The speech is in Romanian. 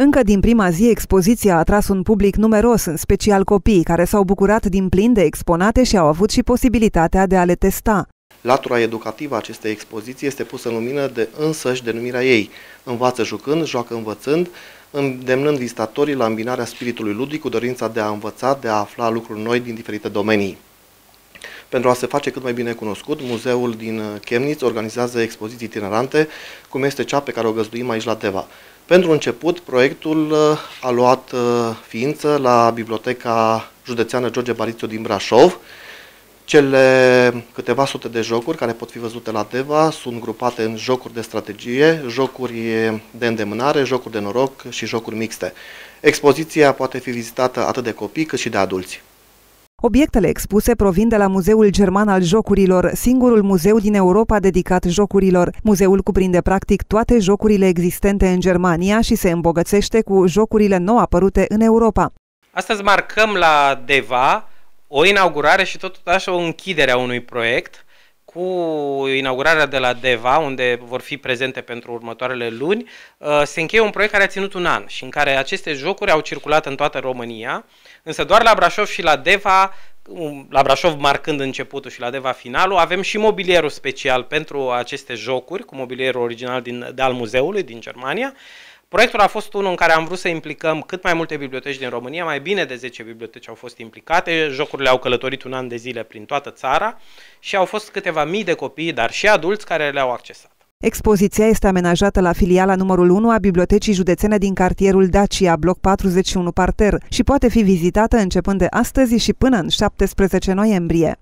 Încă din prima zi, expoziția a atras un public numeros, în special copii, care s-au bucurat din plin de exponate și au avut și posibilitatea de a le testa. Latura educativă a acestei expoziții este pusă în lumină de însăși denumirea ei. Învață jucând, joacă învățând, îndemnând vizitatorii la îmbinarea spiritului ludic cu dorința de a învăța, de a afla lucruri noi din diferite domenii. Pentru a se face cât mai bine cunoscut, muzeul din uh, Chemniț organizează expoziții itinerante, cum este cea pe care o găzduim aici la Teva. Pentru început, proiectul uh, a luat uh, ființă la Biblioteca Județeană George Barițiu din Brașov. Cele câteva sute de jocuri care pot fi văzute la Teva sunt grupate în jocuri de strategie, jocuri de îndemânare, jocuri de noroc și jocuri mixte. Expoziția poate fi vizitată atât de copii cât și de adulți. Obiectele expuse provin de la Muzeul German al Jocurilor, singurul muzeu din Europa dedicat jocurilor. Muzeul cuprinde practic toate jocurile existente în Germania și se îmbogățește cu jocurile nou apărute în Europa. Astăzi marcăm la DEVA o inaugurare și totuși o închidere a unui proiect cu inaugurarea de la DEVA, unde vor fi prezente pentru următoarele luni, uh, se încheie un proiect care a ținut un an și în care aceste jocuri au circulat în toată România, însă doar la Brașov și la DEVA um, la Brașov marcând începutul și la Deva finalul, avem și mobilierul special pentru aceste jocuri, cu mobilierul original din, de al muzeului din Germania, Proiectul a fost unul în care am vrut să implicăm cât mai multe biblioteci din România, mai bine de 10 biblioteci au fost implicate, jocurile au călătorit un an de zile prin toată țara și au fost câteva mii de copii, dar și adulți care le-au accesat. Expoziția este amenajată la filiala numărul 1 a Bibliotecii Județene din cartierul Dacia, bloc 41 parter, și poate fi vizitată începând de astăzi și până în 17 noiembrie.